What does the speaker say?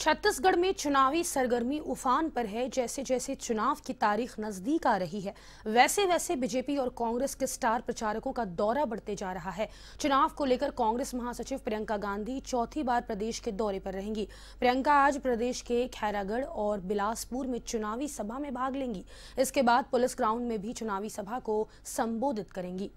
छत्तीसगढ़ में चुनावी सरगर्मी उफान पर है जैसे जैसे चुनाव की तारीख नजदीक आ रही है वैसे वैसे बीजेपी और कांग्रेस के स्टार प्रचारकों का दौरा बढ़ते जा रहा है चुनाव को लेकर कांग्रेस महासचिव प्रियंका गांधी चौथी बार प्रदेश के दौरे पर रहेंगी प्रियंका आज प्रदेश के खैरागढ़ और बिलासपुर में चुनावी सभा में भाग लेंगी इसके बाद पुलिस ग्राउंड में भी चुनावी सभा को संबोधित करेंगी